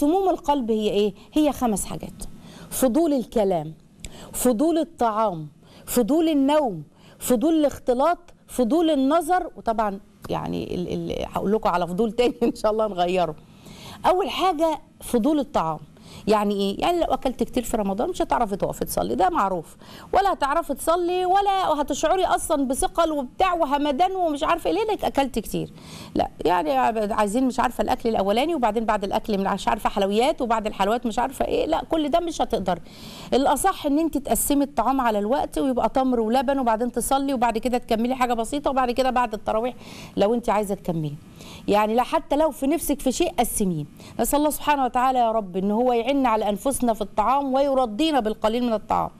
سموم القلب هي ايه هي خمس حاجات فضول الكلام فضول الطعام فضول النوم فضول الاختلاط فضول النظر وطبعا يعني هقول لكم على فضول تاني ان شاء الله نغيره اول حاجه فضول الطعام يعني ايه يعني لو اكلت كتير في رمضان مش هتعرفي تقفي تصلي ده معروف ولا هتعرفي تصلي ولا هتشعري اصلا بثقل وبتاع وهمدان ومش عارفه ليه لك اكلت كتير لا يعني عايزين مش عارفه الاكل الاولاني وبعدين بعد الاكل مش عارفه حلويات وبعد الحلويات مش عارفه ايه لا كل ده مش هتقدر الاصح ان انت تقسمي الطعام على الوقت ويبقى تمر ولبن وبعدين تصلي وبعد كده تكملي حاجه بسيطه وبعد كده بعد التراويح لو انت عايزه تكملي يعني لا حتى لو في نفسك في شيء قسميه نسال الله سبحانه وتعالى يا رب ان هو يعيننا على انفسنا في الطعام ويرضينا بالقليل من الطعام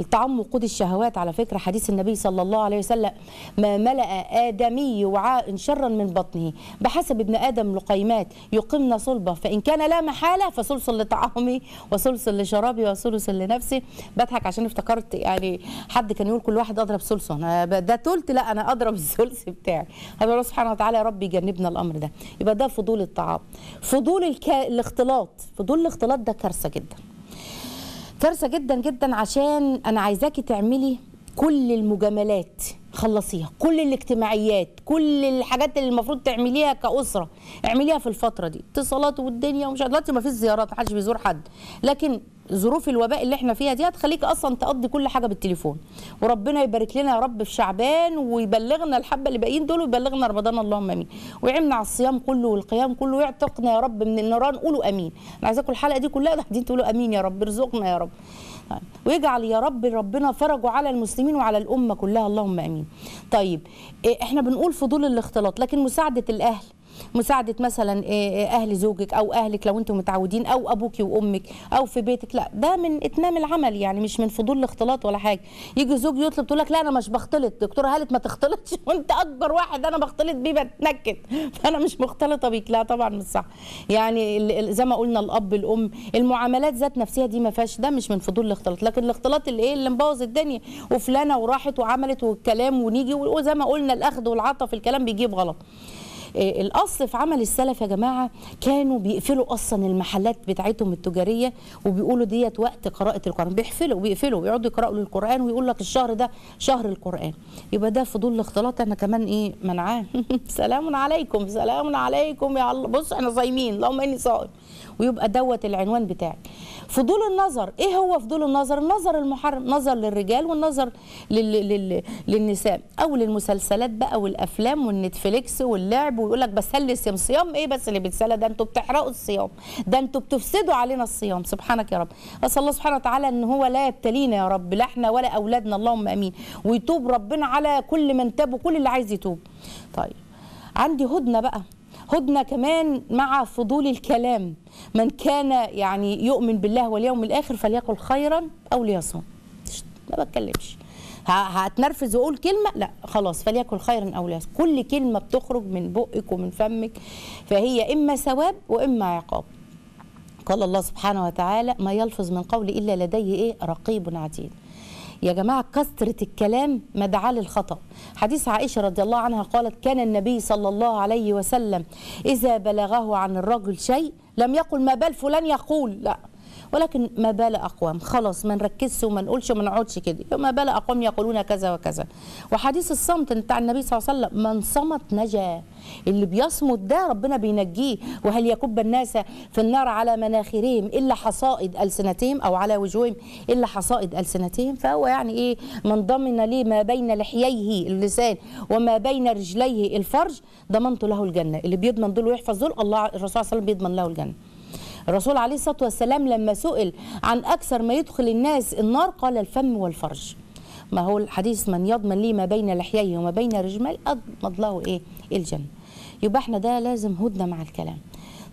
الطعام وقود الشهوات على فكرة حديث النبي صلى الله عليه وسلم ما ملأ آدمي وعاء شرا من بطنه بحسب ابن آدم لقيمات يقمن صلبة فإن كان لا محالة فثلث لطعامي وثلث لشرابي وثلث لنفسي بضحك عشان افتكرت يعني حد كان يقول كل واحد أضرب ثلثه ده تلت لا أنا أضرب الثلث بتاعي الله سبحانه وتعالى يا رب يجنبنا الأمر ده يبقى ده فضول الطعام فضول الك... الاختلاط فضول الاختلاط ده كارثة جدا فرصه جدا جدا عشان انا عايزاكي تعملي كل المجاملات خلصيها كل الاجتماعيات كل الحاجات اللي المفروض تعمليها كاسره اعمليها في الفتره دي اتصالات والدنيا ومش دلوقتي ما فيش زيارات ما حدش بيزور حد لكن ظروف الوباء اللي احنا فيها دي هتخليك اصلا تقضي كل حاجه بالتليفون وربنا يبارك لنا يا رب في شعبان ويبلغنا الحبه اللي باقيين دول ويبلغنا رمضان اللهم امين ويعمنا على الصيام كله والقيام كله ويعتقنا يا رب من النيران قولوا امين انا عايزاكم الحلقه دي كلها تقولوا امين يا رب ارزقنا يا رب طيب. ويجعل يا رب ربنا فرجه على المسلمين وعلى الامه كلها اللهم امين طيب إيه، احنا بنقول فضول الاختلاط لكن مساعده الاهل مساعده مثلا آه، آه، اهل زوجك او اهلك لو انتم متعودين او ابوك وامك او في بيتك لا ده من اتمام العمل يعني مش من فضول الاختلاط ولا حاجه يجي زوج يطلب تقول لك لا انا مش بختلط دكتوره هالت ما تختلطش وانت اكبر واحد انا بختلط بيه بتنكد فانا مش مختلطه بيك لا طبعا مش صح يعني زي ما قلنا الاب الام المعاملات ذات نفسها دي ما فيهاش ده مش من فضول الاختلاط لكن الاختلاط اللي ايه اللي مبوظ الدنيا وفلانه وراحت وعملت والكلام ونيجي وزي ما قلنا الاخذ والعطف الكلام بيجيب غلط آه، الاصل في عمل السلف يا جماعه كانوا بيقفلوا اصلا المحلات بتاعتهم التجاريه وبيقولوا ديت وقت قراءه القران بيحفلوا بيقفلوا ويقعدوا يقراوا للقران ويقول لك الشهر ده شهر القران يبقى ده فضول الاختلاط انا كمان ايه منعاه سلام عليكم سلام عليكم يا الله بص احنا صايمين اللهم اني صائم ويبقى دوت العنوان بتاعك فضول النظر ايه هو فضول النظر النظر المحرم نظر للرجال والنظر لل... لل... للنساء او للمسلسلات بقى والافلام والنتفليكس واللعب ويقول لك بسلي الصيام صيام ايه بس اللي بيتسلى ده انتوا بتحرقوا الصيام ده انتوا بتفسدوا علينا الصيام سبحانك يا رب اسال الله سبحانه وتعالى ان هو لا يبتلينا يا رب لا احنا ولا اولادنا اللهم امين ويتوب ربنا على كل من تاب وكل اللي عايز يتوب طيب عندي هدنه بقى هدنة كمان مع فضول الكلام من كان يعني يؤمن بالله واليوم الآخر فليقل خيرا أو ليصوم ما بتكلمش هتنرفز واقول كلمه لا خلاص فليكن خيرا او لا كل كلمه بتخرج من بقك ومن فمك فهي اما ثواب واما عقاب قال الله سبحانه وتعالى ما يلفظ من قول الا لديه ايه رقيب عتيد يا جماعة كثرة الكلام مدعاة للخطأ حديث عائشة رضي الله عنها قالت كان النبي صلى الله عليه وسلم إذا بلغه عن الرجل شيء لم يقل ما بال فلان يقول لا ولكن ما بال أقوام خلاص ما نركزش وما نقولش وما نقعدش كده ما بال أقوام يقولون كذا وكذا وحديث الصمت بتاع النبي صلى الله عليه وسلم من صمت نجا اللي بيصمت ده ربنا بينجيه وهل يكب الناس في النار على مناخرهم إلا حصائد ألسنتهم أو على وجوههم إلا حصائد ألسنتهم فهو يعني إيه من ضمن لي ما بين لحييه اللسان وما بين رجليه الفرج ضمنت له الجنة اللي بيضمن دول ويحفظ دول الله الرسول صلى الله عليه وسلم بيضمن له الجنة الرسول عليه الصلاة والسلام لما سئل عن أكثر ما يدخل الناس النار قال الفم والفرج ما هو الحديث من يضمن لي ما بين لحييه وما بين رجميه اضمد له ايه الجنه يبقى احنا ده لازم هدنه مع الكلام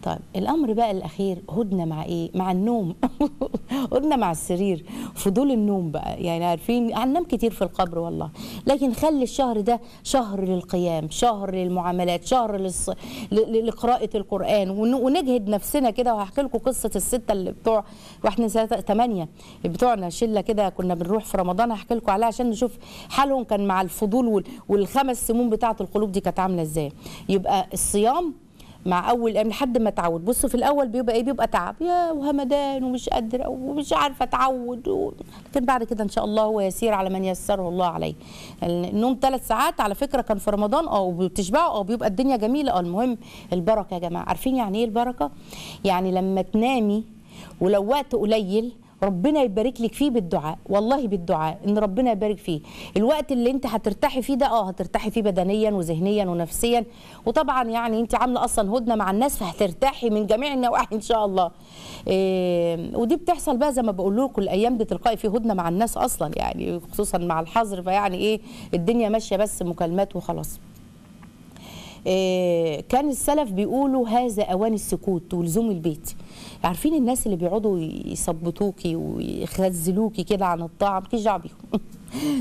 طيب الامر بقى الاخير هدنه مع ايه مع النوم هدنه مع السرير فضول النوم بقى يعني عارفين هننام كتير في القبر والله لكن خلي الشهر ده شهر للقيام شهر للمعاملات شهر للص... ل... لقراءه القران ون... ونجهد نفسنا كده وهحكي لكم قصه السته اللي بتوع واحنا ثلاثه ثمانيه بتوعنا شله كده كنا بنروح في رمضان هحكي لكم عليها عشان نشوف حالهم كان مع الفضول وال... والخمس سموم بتاعه القلوب دي كانت عامله ازاي يبقى الصيام مع اول امن لحد ما تعود بص في الاول بيبقى ايه بيبقى تعب يا وهمدان ومش قادره ومش عارفه اتعود و... لكن بعد كده ان شاء الله هو يسير على من يسره الله عليه النوم ثلاث ساعات على فكره كان في رمضان اه وبتشبعوا اه بيبقى الدنيا جميله اه المهم البركه يا جماعه عارفين يعني ايه البركه يعني لما تنامي ولو وقت قليل ربنا يبارك لك فيه بالدعاء والله بالدعاء ان ربنا يبارك فيه الوقت اللي انت هترتاحي فيه ده اه هترتاحي فيه بدنيا وذهنيا ونفسيا وطبعا يعني انت عامله اصلا هدنه مع الناس فهترتاحي من جميع النواحي ان شاء الله إيه ودي بتحصل بقى زي ما بقول لكم الايام دي تلقائي في هدنه مع الناس اصلا يعني خصوصا مع الحظر فيعني ايه الدنيا ماشيه بس مكالمات وخلاص إيه كان السلف بيقولوا هذا اوان السكوت ولزوم البيت عارفين الناس اللي بيقعدوا يثبطوكي ويخزلوكي كده عن الطاعه مالكيش دعوه بيهم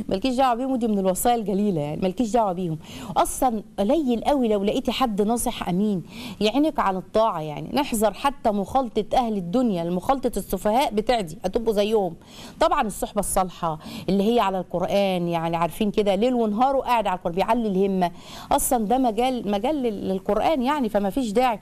مالكيش دعوه بيهم ودي من الوصايا الجليله يعني مالكيش دعوه بيهم اصلا قليل قوي لو لقيتي حد ناصح امين يعينك على الطاعه يعني نحذر حتى مخالطه اهل الدنيا مخالطه السفهاء بتعدي هتبقوا زيهم طبعا الصحبه الصالحه اللي هي على القران يعني عارفين كده ليل ونهار وقاعد على القران بيعلي الهمه اصلا ده مجال مجال للقران يعني فما فيش داعي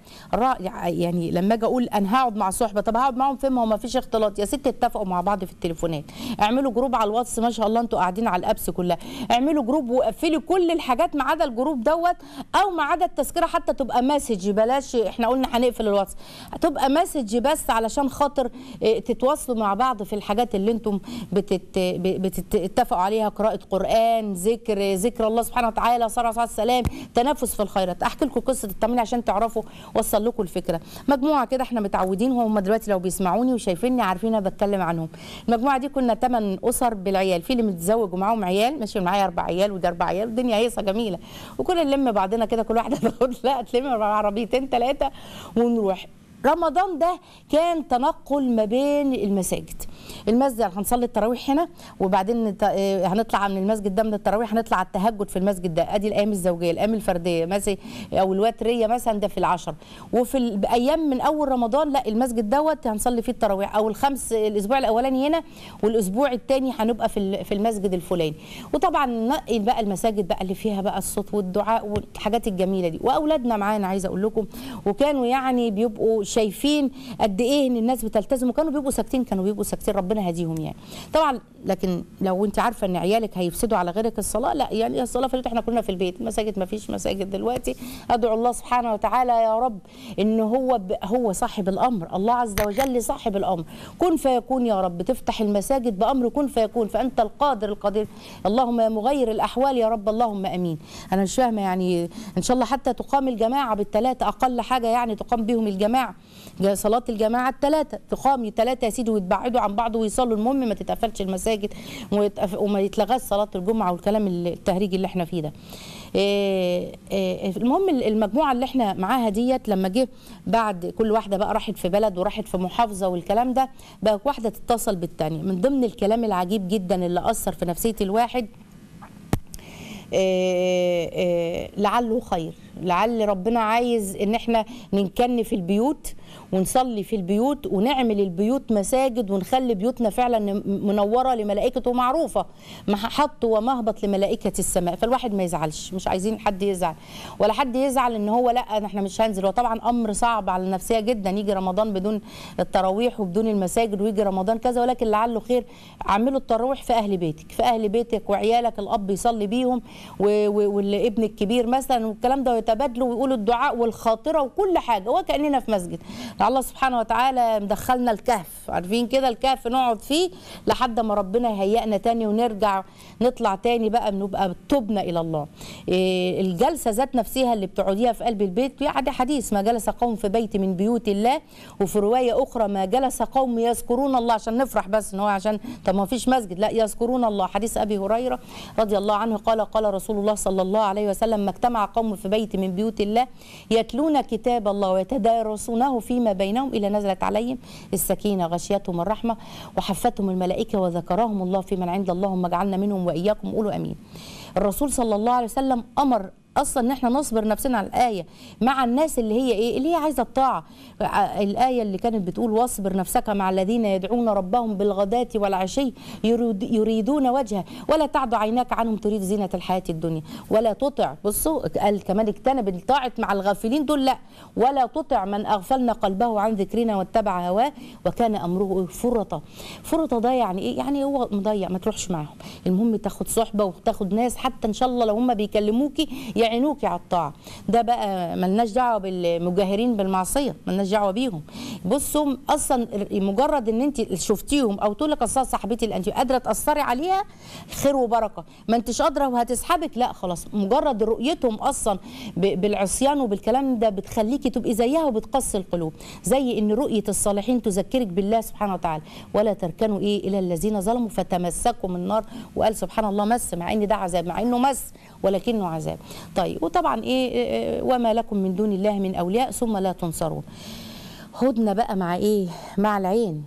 يعني لما اجي اقول انا هقعد مع صحبه طب هقعد معاهم فين ما هو ما فيش اختلاط يا ست اتفقوا مع بعض في التليفونات اعملوا جروب على الواتس ما شاء الله انتوا انتوا قاعدين على الابس كلها اعملوا جروب وقفلي كل الحاجات ما عدا الجروب دوت او ما عدا التذكره حتى تبقى مسج بلاش احنا قلنا هنقفل الواتس تبقى مسج بس علشان خاطر آه، تتواصلوا مع بعض في الحاجات اللي انتم بتتفقوا عليها قراءه قران ذكر ذكر الله سبحانه وتعالى صلاه عليه السلام تنافس في الخيرات احكي لكم قصه التمرين عشان تعرفوا اوصل لكم الفكره مجموعه كده احنا متعودين هم دلوقتي لو بيسمعوني وشايفيني عارفين انا بتكلم عنهم المجموعه دي كنا ثمان اسر بالعيال في اللي متزوج ومعاهم عيال ماشي معايا اربع عيال وده اربع عيال الدنيا هيصه جميله وكنا نلم بعضنا كده كل واحده تاخد لا تلم عربيتين ثلاثه ونروح رمضان ده كان تنقل ما بين المساجد المسجد هنصلي التراويح هنا وبعدين آه، هنطلع من المسجد ده من التراويح هنطلع على التهجد في المسجد ده ادي الايام الزوجيه الايام الفرديه مثلا او الوتريه مثلا ده في العشر وفي ايام من اول رمضان لا المسجد دوت هنصلي فيه التراويح او الخمس الاسبوع الاولاني هنا والاسبوع الثاني هنبقى في في المسجد الفلاني وطبعا نقي بقى المساجد بقى اللي فيها بقى الصوت والدعاء والحاجات الجميله دي واولادنا معانا عايزه اقول لكم وكانوا يعني بيبقوا شايفين قد ايه ان الناس بتلتزم وكانوا بيبقوا ساكتين كانوا بيبقوا ساكتين ربنا هديهم يعني طبعا لكن لو انت عارفه ان عيالك هيفسدوا على غيرك الصلاه لا يعني الصلاه فاتت احنا كنا في البيت مساجد ما فيش مساجد دلوقتي ادعو الله سبحانه وتعالى يا رب ان هو ب... هو صاحب الامر الله عز وجل صاحب الامر كن فيكون يا رب تفتح المساجد بامر كن فيكون فانت القادر القدير اللهم يا مغير الاحوال يا رب اللهم امين انا مش فاهمه يعني ان شاء الله حتى تقام الجماعه بالثلاثه اقل حاجه يعني تقام بهم الجماعه صلاه الجماعه الثلاثه تقام الثلاثه يا سيدي وتبعدوا عن بعض بعض ويصلوا المهم ما تتقفلش المساجد وما يتلغاش صلاه الجمعه والكلام التهريج اللي احنا فيه ده آه، آه، آه، المهم المجموعه اللي احنا معاها ديت لما جه بعد كل واحده بقى راحت في بلد وراحت في محافظه والكلام ده بقى واحده تتصل بالثانيه من ضمن الكلام العجيب جدا اللي اثر في نفسيه الواحد لعله خير لعل ربنا عايز ان احنا ننكن في البيوت ونصلي في البيوت ونعمل البيوت مساجد ونخلي بيوتنا فعلا منوره لملائكته ومعروفه محط ومهبط لملائكه السماء فالواحد ما يزعلش مش عايزين حد يزعل ولا حد يزعل ان هو لا احنا مش هنزل وطبعا امر صعب على النفسيه جدا يجي رمضان بدون التراويح وبدون المساجد ويجي رمضان كذا ولكن لعله خير اعملوا التراويح في اهل بيتك في اهل بيتك وعيالك الاب يصلي بيهم والابن الكبير مثلا والكلام ده ويتبادلوا ويقولوا الدعاء والخاطره وكل حاجه وكاننا في مسجد الله سبحانه وتعالى مدخلنا الكهف عارفين كده الكهف نقعد فيه لحد ما ربنا يهيئنا تاني ونرجع نطلع تاني بقى بنبقى تبنا الى الله إيه، الجلسه ذات نفسها اللي بتقعديها في قلب البيت يعني حديث ما جلس قوم في بيت من بيوت الله وفي روايه اخرى ما جلس قوم يذكرون الله عشان نفرح بس ان هو عشان طب ما فيش مسجد لا يذكرون الله حديث ابي هريره رضي الله عنه قال قال رسول الله صلى الله عليه وسلم ما اجتمع قوم في بيت من بيوت الله يتلون كتاب الله ويتدارسونه فيما بينهم إلى نزلت عليهم السكينة غشيتهم الرحمة وحفتهم الملائكة وذكرهم الله فيمن عند اللهم اجعلنا منهم وإياكم قولوا أمين الرسول صلى الله عليه وسلم أمر اصلا ان احنا نصبر نفسنا على الايه مع الناس اللي هي ايه اللي هي عايزه الطاعه الايه اللي كانت بتقول واصبر نفسك مع الذين يدعون ربهم بالغداة والعشي يريدون وجهه ولا تعد عيناك عنهم تريد زينه الحياه الدنيا ولا تطع بصوا قال كمان اجتنب الطاعه مع الغافلين دول لا ولا تطع من اغفلنا قلبه عن ذكرنا واتبع هواه وكان امره فرطه فرطه ده يعني ايه يعني هو مضيع ما تروحش معاهم المهم تاخد صحبه وتاخد ناس حتى ان شاء الله لو هم بيكلموكي يعينوك على الطاعه ده بقى ملناش دعوه بالمجاهرين بالمعصيه ملناش دعوه بيهم بصوا اصلا مجرد ان انت شفتيهم او تقول لك اصل صاحبتي اللي انت قادره تاثري عليها خير وبركه ما انتش قادره وهتسحبك لا خلاص مجرد رؤيتهم اصلا بالعصيان وبالكلام ده بتخليكي تبقي زيها وبتقسي القلوب زي ان رؤيه الصالحين تذكرك بالله سبحانه وتعالى ولا تركنوا ايه الى الذين ظلموا فتمسكوا من النار وقال سبحان الله مس مع ان ده عذاب مع انه مس ولكنه عذاب طيب وطبعا إيه،, إيه،, ايه وما لكم من دون الله من اولياء ثم لا تنصرون هدنا بقى مع ايه مع العين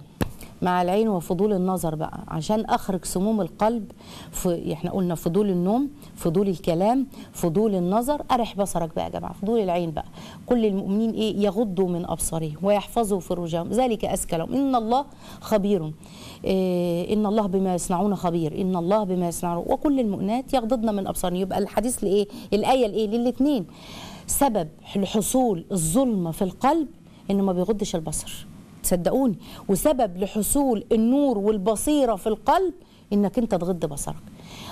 مع العين وفضول النظر بقى عشان اخرج سموم القلب في احنا قلنا فضول النوم فضول الكلام فضول النظر ارح بصرك بقى يا جماعه فضول العين بقى كل المؤمنين ايه يغضوا من ابصارهم ويحفظوا فروجهم ذلك ازكى لهم ان الله خبير إيه ان الله بما يصنعون خبير ان الله بما يصنعون وكل المؤنات يغضضن من ابصارهم يبقى الحديث لايه الايه لايه للاثنين سبب لحصول الظلمه في القلب انه ما بيغضش البصر صدقوني وسبب لحصول النور والبصيرة في القلب انك انت تغض بصرك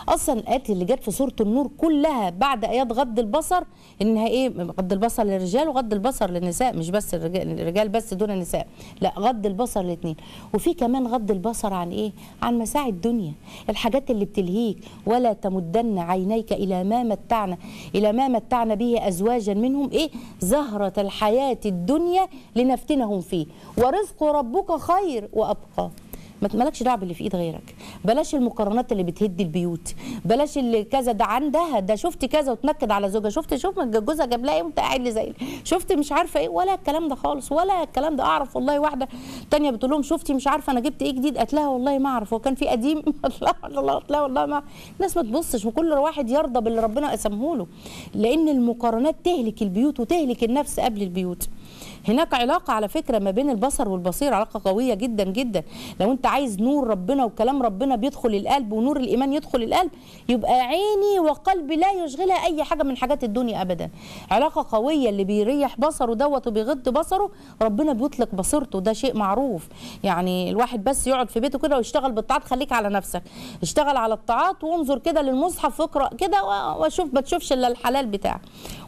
اصلا الايات اللي جت في سوره النور كلها بعد ايات غض البصر انها ايه غض البصر للرجال وغض البصر للنساء مش بس الرجال بس دون النساء لا غض البصر الاثنين وفي كمان غض البصر عن ايه عن مساعي الدنيا الحاجات اللي بتلهيك ولا تمدن عينيك الى ما متعنا الى ما متعنا به ازواجا منهم ايه زهره الحياه الدنيا لنفتنهم فيه ورزق ربك خير وابقى ما مالكش دعوه باللي في ايد غيرك بلاش المقارنات اللي بتهد البيوت بلاش اللي كذا ده عندها ده شفت كذا وتنكد على زوجها شفت شوف جوزها جاب لها ايه وانت قاعد لي زي شفت مش عارفه ايه ولا الكلام ده خالص ولا الكلام ده اعرف والله واحده ثانيه بتقول لهم شفتي مش عارفه انا جبت ايه جديد قالت لها والله ما اعرف هو كان في قديم الله الله لا والله ما الناس ما تبصش وكل واحد يرضى باللي ربنا قسمه له لان المقارنات تهلك البيوت وتهلك النفس قبل البيوت هناك علاقه على فكره ما بين البصر والبصير علاقه قويه جدا جدا لو انت عايز نور ربنا وكلام ربنا بيدخل القلب ونور الايمان يدخل القلب يبقى عيني وقلبي لا يشغلها اي حاجه من حاجات الدنيا ابدا علاقه قويه اللي بيريح بصره دوت وبيغض بصره ربنا بيطلق بصيرته ده شيء معروف يعني الواحد بس يقعد في بيته كده ويشتغل بالطاعات خليك على نفسك اشتغل على الطاعات وانظر كده للمصحف اقرا كده واشوف ما تشوفش الا الحلال بتاعك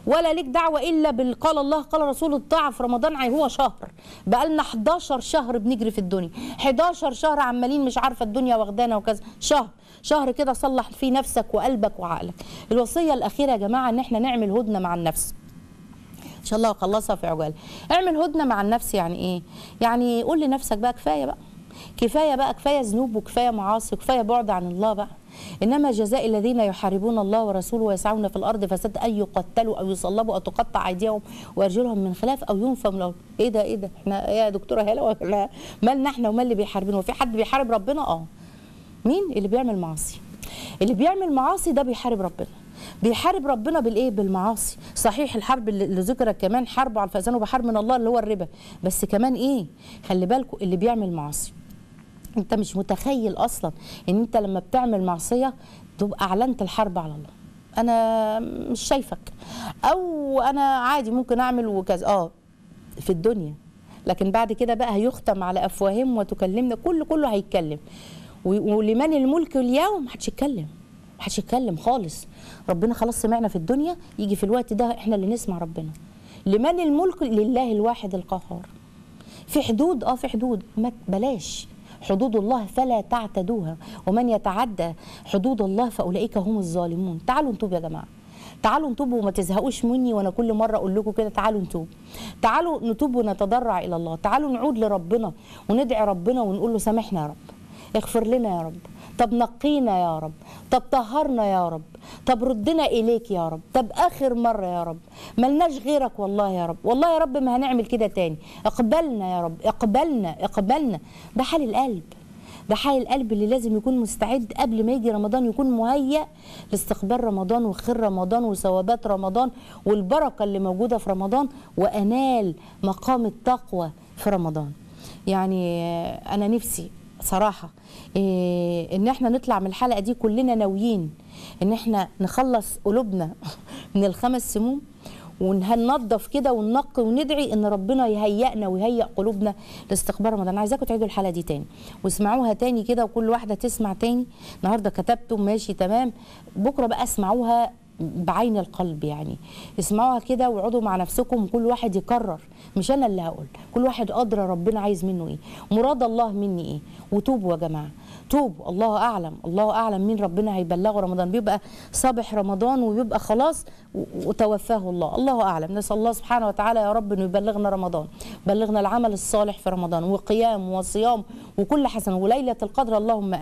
ولا ليك دعوه الا بال قال الله قال رسول الطاعه في رمضان هو شهر بقى لنا 11 شهر بنجري في الدنيا 11 شهر عمالين مش عارفه الدنيا واخدانا وكذا شهر شهر كده صلح فيه نفسك وقلبك وعقلك الوصيه الاخيره يا جماعه ان احنا نعمل هدنه مع النفس ان شاء الله اخلصها في عجاله اعمل هدنه مع النفس يعني ايه يعني قول لنفسك بقى كفايه بقى كفايه بقى كفايه ذنوب وكفايه معاصي وكفايه بعد عن الله بقى إنما جزاء الذين يحاربون الله ورسوله ويسعون في الأرض فسد أن يقتلوا أو يصلبوا أو تقطع أيديهم وأرجلهم من خلاف أو ينفوا من إيه ده إيه ده إحنا إيه يا دكتورة هلا إحنا نحن إحنا ومال اللي بيحاربنا وفي حد بيحارب ربنا أه مين اللي بيعمل معاصي اللي بيعمل معاصي ده بيحارب ربنا بيحارب ربنا بالايه بالمعاصي صحيح الحرب اللي ذكرت كمان حرب على الفأذان وبحرب من الله اللي هو الربا بس كمان ايه خلي بالكم اللي بيعمل معاصي انت مش متخيل اصلا ان انت لما بتعمل معصيه تبقى اعلنت الحرب على الله انا مش شايفك او انا عادي ممكن اعمل وكذا اه في الدنيا لكن بعد كده بقى هيختم على افواههم وتكلمنا كل كله هيتكلم ولمن الملك اليوم محدش يتكلم محدش يتكلم خالص ربنا خلاص سمعنا في الدنيا يجي في الوقت ده احنا اللي نسمع ربنا لمن الملك لله الواحد القهار في حدود اه في حدود ما بلاش حدود الله فلا تعتدوها ومن يتعدى حدود الله فأولئك هم الظالمون تعالوا نتوب يا جماعة تعالوا نتوب وما تزهقوش مني وانا كل مره اقول لكم كده تعالوا نتوب تعالوا نتوب ونتضرع الى الله تعالوا نعود لربنا وندعي ربنا ونقول له سامحنا يا رب اغفر لنا يا رب طب نقينا يا رب طب طهرنا يا رب طب ردنا إليك يا رب طب آخر مرة يا رب ملناش غيرك والله يا رب والله يا رب ما هنعمل كده تاني اقبلنا يا رب اقبلنا اقبلنا ده حال القلب ده حال القلب اللي لازم يكون مستعد قبل ما يجي رمضان يكون مهيأ لاستقبال رمضان وخير رمضان وثوابات رمضان والبركة اللي موجودة في رمضان وأنال مقام التقوى في رمضان يعني أنا نفسي صراحه آه، ان احنا نطلع من الحلقه دي كلنا ناويين ان احنا نخلص قلوبنا من الخمس سموم وننظف كده وننقي وندعي ان ربنا يهيئنا ويهيئ قلوبنا لاستقبال رمضان انا عايزاكم تعيدوا الحلقه دي تاني واسمعوها تاني كده وكل واحده تسمع تاني النهارده كتبتم ماشي تمام بكره بقى اسمعوها بعين القلب يعني اسمعوها كده واقعدوا مع نفسكم كل واحد يكرر مش انا اللي هقول كل واحد ادرى ربنا عايز منه ايه مراد الله مني ايه وتوبوا يا جماعه توبوا الله اعلم الله اعلم مين ربنا هيبلغه رمضان بيبقى صبح رمضان وبيبقى خلاص وتوفاه الله الله اعلم نسال الله سبحانه وتعالى يا رب انه يبلغنا رمضان بلغنا العمل الصالح في رمضان وقيام وصيام وكل حسنه وليله القدر اللهم